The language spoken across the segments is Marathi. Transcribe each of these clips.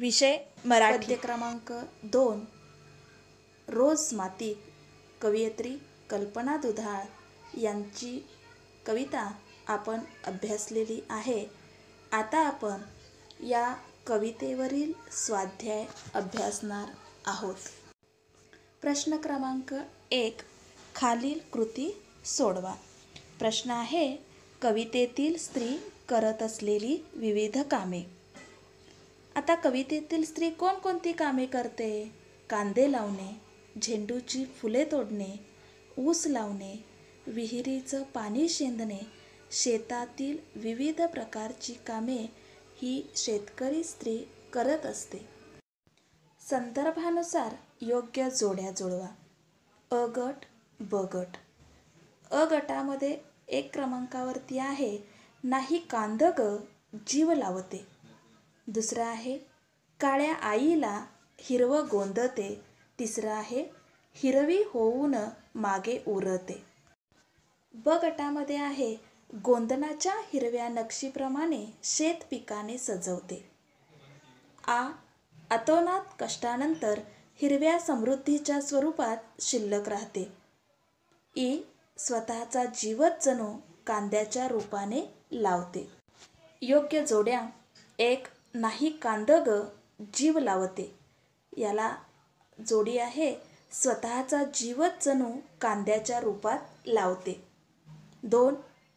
विषय मराठी क्रमांक दोन रोज माती कवयित्री कल्पना दुधाळ यांची कविता आपण अभ्यासलेली आहे आता आपण या कवितेवरील स्वाध्याय अभ्यासणार आहोत प्रश्न क्रमांक एक खालील कृती सोडवा प्रश्न आहे कवितेतील स्त्री करत असलेली विविध कामे आता कवितेतील स्त्री कोणकोणती कामे करते कांदे लावणे झेंडूची फुले तोडणे ऊस लावणे विहिरीचं पाणी शेंदणे शेतातील विविध प्रकारची कामे ही शेतकरी स्त्री करत असते संदर्भानुसार योग्य जोड्या जुळवा अ गट ब गट अ गटामध्ये एक क्रमांकावरती आहे नाही कांद जीव लावते दुसरं आहे काळ्या आईला हिरवं गोंदते तिसरं आहे हिरवी होऊन मागे उरते ब गटामध्ये आहे गोंदनाच्या हिरव्या नक्षीप्रमाणे शेत पिकाने सजवते आ अतोनात कष्टानंतर हिरव्या समृद्धीच्या स्वरूपात शिल्लक राहते ई स्वतःचा जीवत जणू कांद्याच्या रूपाने लावते योग्य जोड्या एक नाही कांदग ग जीव लावते याला जोडी आहे स्वतःचा जीवच जणू कांद्याच्या रूपात लावते दोन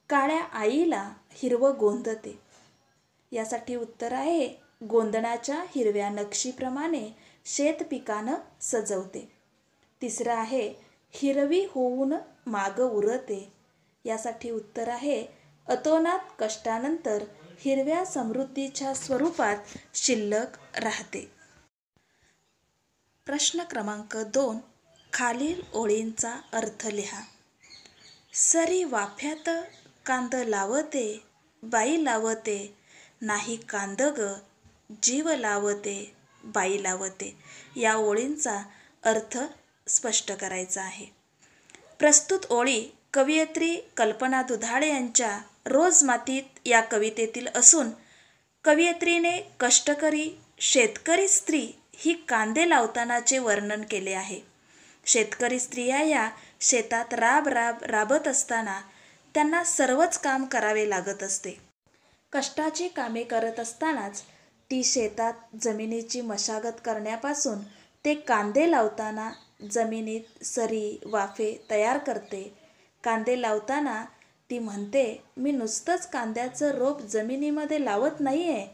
काळ्या आईला हिरवं गोंधते यासाठी उत्तर आहे गोंधणाच्या हिरव्या नक्षीप्रमाणे शेत पिकानं सजवते तिसरं आहे हिरवी होऊन माग उरते यासाठी उत्तर आहे अतोनात कष्टानंतर हिरव्या समृद्धीच्या स्वरूपात शिल्लक राहते प्रश्न क्रमांक दोन खालील ओळींचा अर्थ लिहा सरी वाफ्यात कांद लावते बाई लावते नाही कांद ग जीव लावते बाई लावते या ओळींचा अर्थ स्पष्ट करायचा आहे प्रस्तुत ओळी कवयित्री कल्पना दुधाळे यांच्या रोज मातीत या कवितेतील असून कवयित्रीने कष्टकरी शेतकरी स्त्री ही कांदे लावतानाचे वर्णन केले आहे शेतकरी स्त्रिया या शेतात राब राब राबत असताना त्यांना सर्वच काम करावे लागत असते कष्टाची कामे करत असतानाच ती शेतात जमिनीची मशागत करण्यापासून ते कांदे लावताना जमिनीत सरी वाफे तयार करते कांदे लावताना ती म्हणते मी नुसतंच कांद्याचं रोप जमिनीमध्ये लावत नाही आहे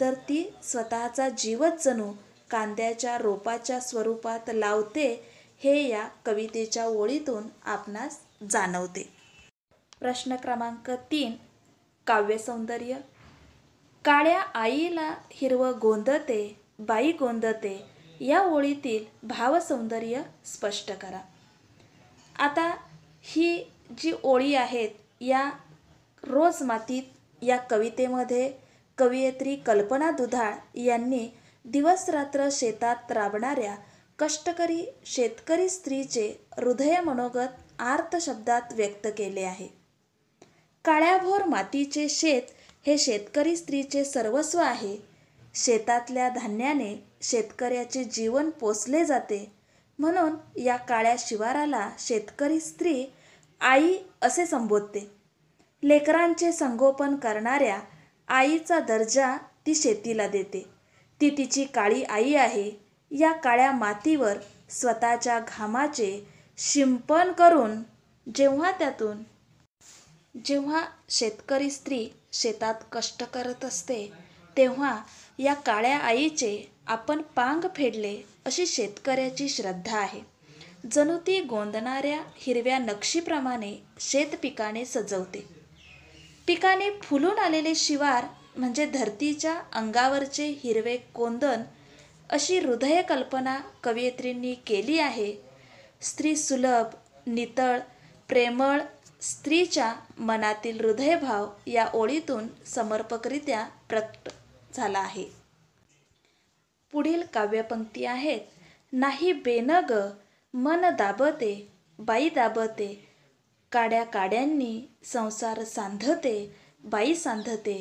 तर ती स्वतःचा जीवच जणू कांद्याच्या रोपाच्या स्वरूपात लावते हे या कवितेच्या ओळीतून आपणास जाणवते प्रश्न क्रमांक तीन काव्यसौंदर्य काळ्या आईला हिरवं गोंधते बाई गोंधते या ओळीतील भावसौंदर्य स्पष्ट करा आता ही जी ओळी आहेत या रोज मातीत या कवितेमध्ये कवयित्री कल्पना दुधाळ यांनी दिवसरात्र शेतात राबणाऱ्या कष्टकरी शेतकरी स्त्रीचे हृदय मनोगत आर्त शब्दात व्यक्त केले आहे काळ्याभोर मातीचे शेत हे शेतकरी स्त्रीचे सर्वस्व आहे शेतातल्या धान्याने शेतकऱ्याचे जीवन पोचले जाते म्हणून या काळ्या शिवाराला शेतकरी स्त्री आई असे संबोधते लेकरांचे संगोपन करणाऱ्या आईचा दर्जा ती शेतीला देते ती तिची काळी आई आहे या काळ्या मातीवर स्वतःच्या घामाचे शिंपण करून जेव्हा त्यातून जेव्हा शेतकरी स्त्री शेतात कष्ट करत असते तेव्हा या काळ्या आईचे आपण पांग फेडले अशी शेतकऱ्याची श्रद्धा आहे जणू ती गोंदणाऱ्या हिरव्या नक्षीप्रमाणे शेतपिकाने सजवते पिकाने फुलून आलेले शिवार म्हणजे धरतीच्या अंगावरचे हिरवे कोंदन अशी हृदय कल्पना कवयित्रींनी केली आहे स्त्री सुलभ नितळ प्रेमळ स्त्रीच्या मनातील हृदयभाव या ओळीतून समर्पकरित्या प्रकट झाला आहे पुढील काव्यपंक्ती आहेत नाही बेनग मन दाबते बाई दाबते काड्या काड्यांनी संसार सांधते बाई सांधते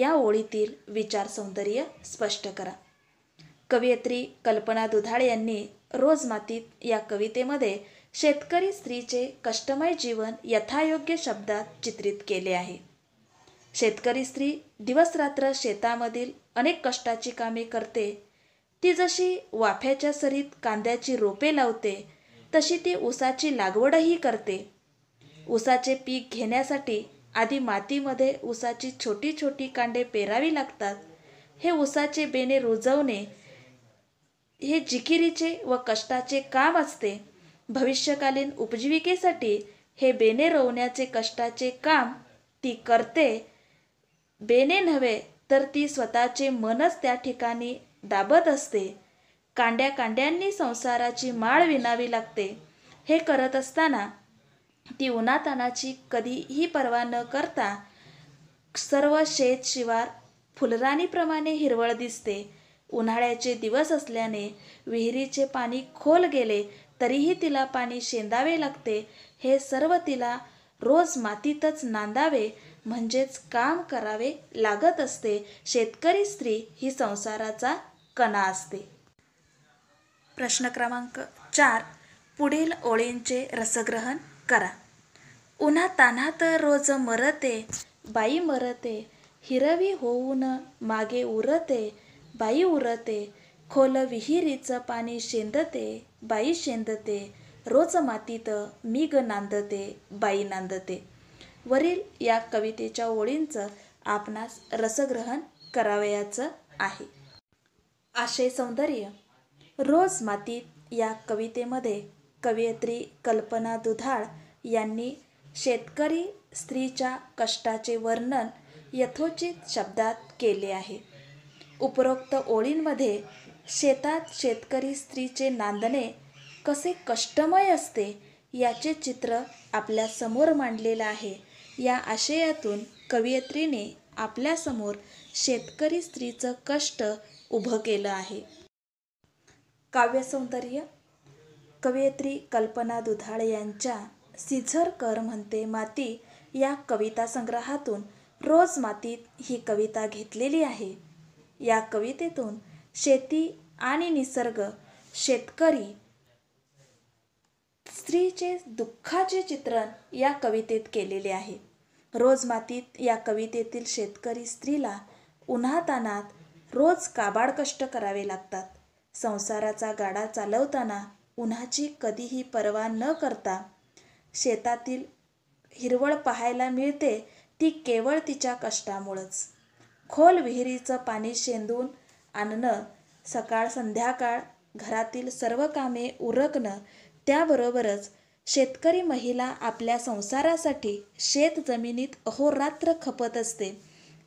या ओळीतील विचार सौंदर्य स्पष्ट करा कवयित्री कल्पना दुधाळे यांनी रोज मातीत या कवितेमध्ये शेतकरी स्त्रीचे कष्टमय जीवन यथायोग्य शब्दात चित्रित केले आहे शेतकरी स्त्री दिवसरात्र शेतामधील अनेक कष्टाची कामे करते ती जशी वाफ्याच्या सरीत कांद्याची रोपे लावते तशी ती ऊसाची लागवडही करते ऊसाचे पीक घेण्यासाठी आधी मातीमध्ये ऊसाची छोटी छोटी कांडे पेरावी लागतात हे ऊसाचे बेणे रुजवणे हे जिकिरीचे व कष्टाचे काम असते भविष्यकालीन उपजीविकेसाठी हे बेणे रोवण्याचे कष्टाचे काम ती करते बेणे नव्हे तर ती स्वतःचे मनच त्या ठिकाणी दाबत असते कांड्या कांड्यांनी संसाराची माळ विणावी लागते हे करत असताना ती उन्हातानाची कधीही पर्वा न करता सर्व शेत शिवार फुलराणीप्रमाणे हिरवळ दिसते उन्हाळ्याचे दिवस असल्याने विहिरीचे पाणी खोल गेले तरीही तिला पाणी शेंदावे लागते हे सर्व तिला रोज मातीतच नांदावे म्हणजेच काम करावे लागत असते शेतकरी स्त्री ही संसाराचा कणा असते प्रश्न क्रमांक चार पुढील ओळींचे रसग्रहण करा उन्हा तर रोज मरते बाई मरते हिरवी होऊन मागे उरते बाई उरते खोल विहिरीचं पाणी शेंदते बाई शेंदते रोज मातीत मीग नांदते बाई नांदते वरील या कवितेच्या ओळींचं आपणास रसग्रहण करावयाचं आहे आशय सौंदर्य रोज मातीत या कवितेमध्ये कवयित्री कल्पना दुधाळ यांनी शेतकरी स्त्रीच्या कष्टाचे वर्णन यथोचित शब्दात केले आहे उपरोक्त ओळींमध्ये शेतात शेतकरी स्त्रीचे नांदणे कसे कष्टमय असते याचे चित्र आपल्यासमोर मांडलेलं आहे या आशयातून कवयित्रीने आपल्यासमोर शेतकरी स्त्रीचं कष्ट उभं केलं आहे काव्यसौंदर्य कवयित्री कल्पना दुधाळ यांच्या सिझर कर म्हणते माती या कविता संग्रहातून रोज मातीत ही कविता घेतलेली आहे या कवितेतून शेती आणि निसर्ग शेतकरी स्त्रीचे दुःखाचे चित्रण या कवितेत केलेले आहे मातीत या कवितेतील शेतकरी स्त्रीला उन्हातानात रोज काबाड कष्ट करावे लागतात संसाराचा गाडा चालवताना उन्हाची कधीही पर्वा न करता शेतातील हिरवळ पाहायला मिळते ती केवळ तिच्या कष्टामुळंच खोल विहिरीचं पाणी शेंदून आणणं सकाळ संध्याकाळ घरातील सर्व कामे उरकणं त्याबरोबरच शेतकरी महिला आपल्या संसारासाठी शेत जमिनीत अहोरात्र खपत असते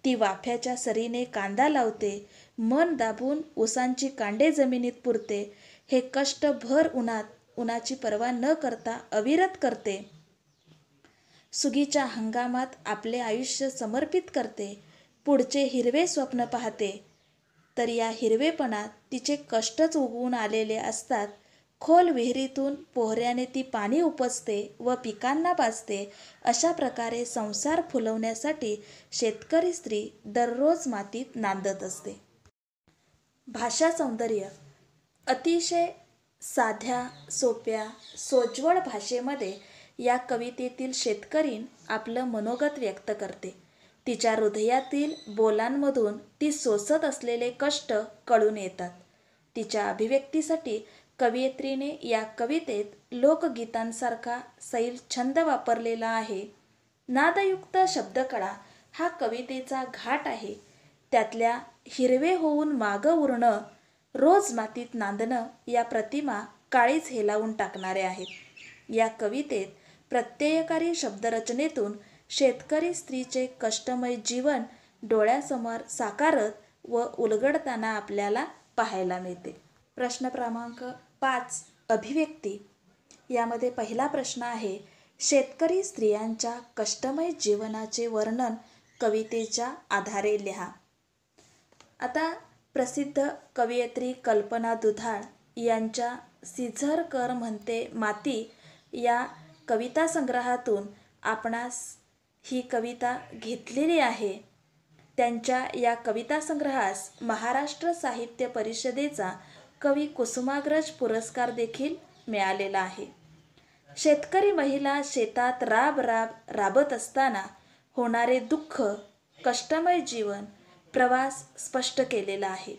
ती वाफ्याच्या सरीने कांदा लावते मन दाबून ऊसांची कांडे जमिनीत पुरते हे कष्ट भर उन्हात उन्हाची पर्वा न करता अविरत करते सुगीच्या हंगामात आपले आयुष्य समर्पित करते पुढचे हिरवे स्वप्न पाहते तर या हिरवेपणात तिचे कष्टच उगवून आलेले असतात खोल विहिरीतून पोहऱ्याने ती पाणी उपजते व पिकांना पाजते अशा प्रकारे संसार फुलवण्यासाठी शेतकरी स्त्री दररोज मातीत नांदत असते भाषा सौंदर्य अतिशय साध्या सोप्या सोज्वळ भाषेमध्ये या कवितेतील शेतकरी आपलं मनोगत व्यक्त करते तिच्या हृदयातील बोलांमधून ती सोसत असलेले कष्ट कळून येतात तिच्या अभिव्यक्तीसाठी कवयित्रीने या कवितेत लोकगीतांसारखा सैल छंद वापरलेला आहे नादयुक्त शब्दकळा हा कवितेचा घाट आहे त्यातल्या हिरवे होऊन मागं उरणं रोज मातीत नांदणं या प्रतिमा काळीच हेलावून टाकणाऱ्या आहेत या कवितेत प्रत्ययकारी शब्दरचनेतून शेतकरी स्त्रीचे कष्टमय जीवन डोळ्यासमोर साकारत व उलगडताना आपल्याला पाहायला मिळते प्रश्न क्रमांक पाच अभिव्यक्ती यामध्ये पहिला प्रश्न आहे शेतकरी स्त्रियांच्या कष्टमय जीवनाचे वर्णन कवितेच्या आधारे लिहा आता प्रसिद्ध कवयित्री कल्पना दुधाळ यांच्या सिझर कर म्हणते माती या कविता संग्रहातून आपणास ही कविता घेतलेली आहे त्यांच्या या कविता संग्रहास महाराष्ट्र साहित्य परिषदेचा कवी कुसुमाग्रज पुरस्कार देखील मिळालेला आहे शेतकरी महिला शेतात राब राब राबत असताना होणारे दुःख कष्टमय जीवन प्रवास स्पष्ट केलेला आहे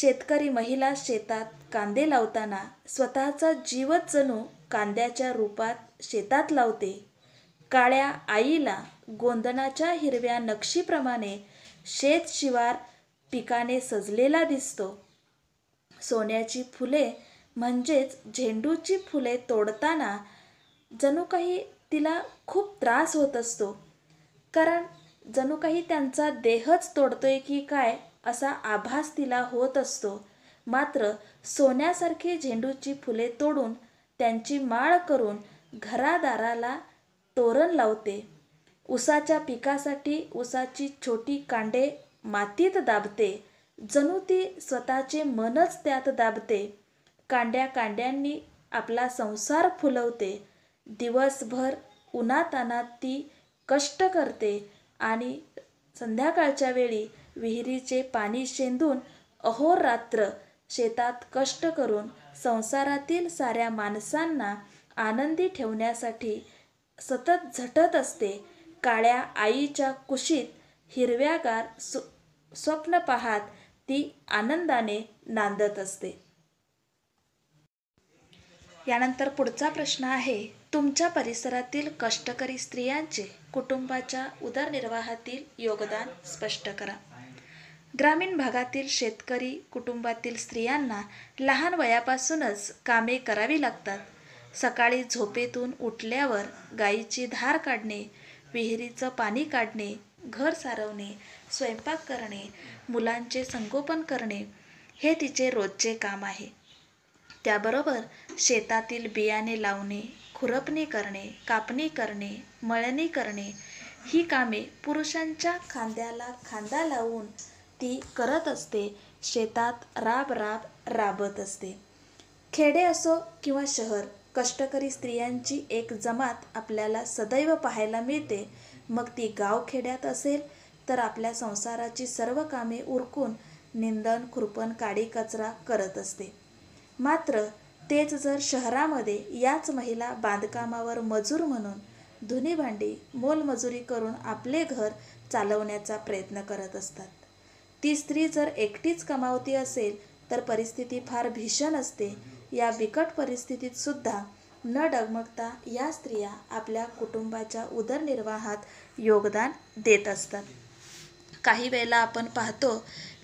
शेतकरी महिला शेतात कांदे लावताना स्वतःचा जीवच जणू कांद्याच्या रूपात शेतात लावते काळ्या आईला गोंदनाच्या हिरव्या नक्षीप्रमाणे शेतशिवार पिकाने सजलेला दिसतो सोन्याची फुले म्हणजेच झेंडूची फुले तोडताना जणू काही तिला खूप त्रास होत असतो कारण जणू काही त्यांचा देहच तोडतोय की काय असा आभास तिला होत असतो मात्र सोन्यासारखी झेंडूची फुले तोडून त्यांची माळ करून घरादाराला तोरण लावते उसाच्या पिकासाठी उसाची छोटी कांडे मातीत दाबते जणू ती स्वतःचे मनच त्यात दाबते कांड्या कांड्यांनी आपला संसार फुलवते दिवसभर उन्हातानात ती कष्ट करते आणि संध्याकाळच्या वेळी विहिरीचे पाणी शेंदून अहोरात्र शेतात कष्ट करून संसारातील साऱ्या माणसांना आनंदी ठेवण्यासाठी सतत झटत असते काळ्या आईच्या कुशीत हिरव्यागार स्वप्न पाहात ती आनंदाने नांदत असते यानंतर पुढचा प्रश्न आहे तुमच्या परिसरातील कष्टकरी स्त्रियांचे कुटुंबाच्या उदरनिर्वाहातील योगदान स्पष्ट करा ग्रामीण भागातील शेतकरी कुटुंबातील स्त्रियांना लहान वयापासूनच कामे करावी लागतात सकाळी झोपेतून उठल्यावर गाईची धार काढणे विहिरीचं पाणी काढणे घर सारवणे स्वयंपाक करणे मुलांचे संगोपन करणे हे तिचे रोजचे काम आहे त्याबरोबर शेतातील बियाणे लावणे खुरपणी करणे कापणी करणे मळणी करणे ही कामे पुरुषांच्या खांद्याला खांदा लावून ती करत असते शेतात राब राब राबत असते खेडे असो किंवा शहर कष्टकरी स्त्रियांची एक जमात आपल्याला सदैव पाहायला मिळते मग ती गावखेड्यात असेल तर आपल्या संसाराची सर्व कामे उरकून निंदन खुरपण काडी कचरा करत असते मात्र तेच जर शहरामध्ये याच महिला बांधकामावर मजूर म्हणून धुनी भांडी मोलमजुरी करून आपले घर चालवण्याचा प्रयत्न करत असतात ती स्त्री जर एकटीच कमावती असेल तर परिस्थिती फार भीषण असते या बिकट परिस्थितीत सुद्धा न डगमगता या स्त्रिया आपल्या कुटुंबाच्या उदरनिर्वाहात योगदान देत असतात काही वेळेला आपण पाहतो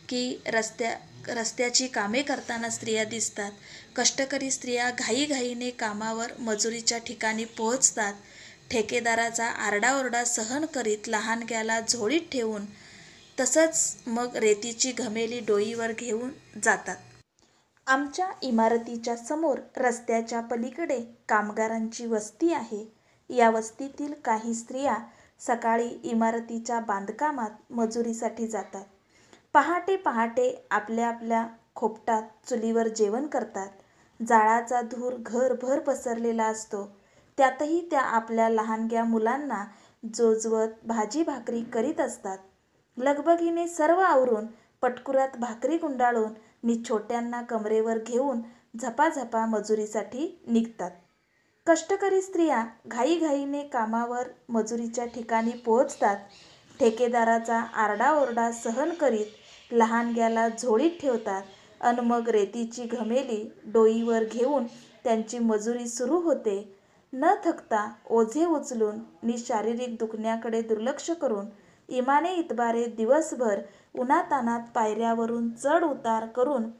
की रस्त्या रस्त्याची कामे करताना स्त्रिया दिसतात कष्टकरी स्त्रिया घाईघाईने कामावर मजुरीच्या ठिकाणी पोहोचतात ठेकेदाराचा आरडाओरडा सहन करीत लहानग्याला झोळीत ठेवून तसंच मग रेतीची घमेली डोईवर घेऊन जातात आमच्या इमारतीच्या समोर रस्त्याच्या पलीकडे कामगारांची वस्ती आहे या वस्तीतील काही स्त्रिया सकाळी इमारतीच्या बांधकामात मजुरीसाठी जातात पहाटे पहाटे आपल्या आपल्या खोपटात चुलीवर जेवण करतात जाळाचा धूर घरभर पसरलेला असतो त्यातही त्या आपल्या लहानग्या मुलांना जोजवत भाजी भाकरी करीत असतात लगबगीने सर्व आवरून पटकुरात भाकरी गुंडाळून नि छोट्यांना कमरेवर घेऊन झपाझपा मजुरीसाठी निघतात कष्टकरी स्त्रिया घाईघाईने कामावर मजुरीच्या ठिकाणी पोहोचतात ठेकेदाराचा आरडाओरडा सहन करीत लहानग्याला झोळीत ठेवतात अन मग रेतीची घमेली डोईवर घेऊन त्यांची मजुरी सुरू होते न थकता ओझे उचलून नि शारीरिक दुखण्याकडे दुर्लक्ष करून इमाने इतबारे दिवसभर उन्हातानात पायऱ्यावरून चढ उतार करून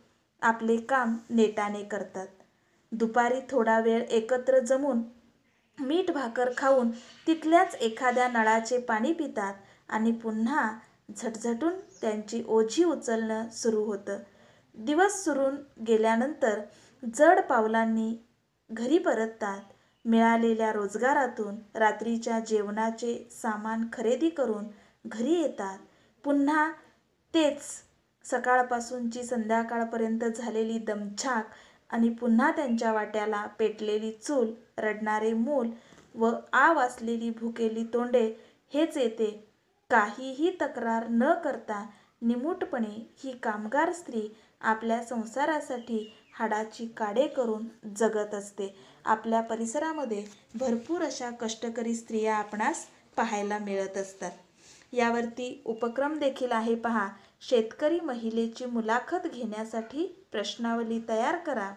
आपले काम नेटाने करतात दुपारी थोडा वेळ एकत्र जमून मीठ भाकर खाऊन तिथल्याच एखाद्या नळाचे पाणी पितात आणि पुन्हा झटझटून त्यांची ओझी उचलणं सुरू होतं दिवस सुरून गेल्यानंतर जड पावलांनी घरी परततात मिळालेल्या रोजगारातून रात्रीच्या जेवणाचे सामान खरेदी करून घरी येतात पुन्हा तेच सकाळपासूनची संध्याकाळपर्यंत झालेली दमछाक आणि पुन्हा त्यांच्या वाट्याला पेटलेली चूल रडणारे मूल व आ वाचलेली भुकेली तोंडे हेच येते काहीही तक्रार न करता निमूटपणे ही कामगार स्त्री आपल्या संसारासाठी हाडाची काडे करून जगत असते आपल्या परिसरामध्ये भरपूर अशा कष्टकरी स्त्रिया आपणास पाहायला मिळत असतात यावरती उपक्रम देखील आहे पहा शेतकरी महिलेची मुलाखत घेण्यासाठी प्रश्नावली तयार करा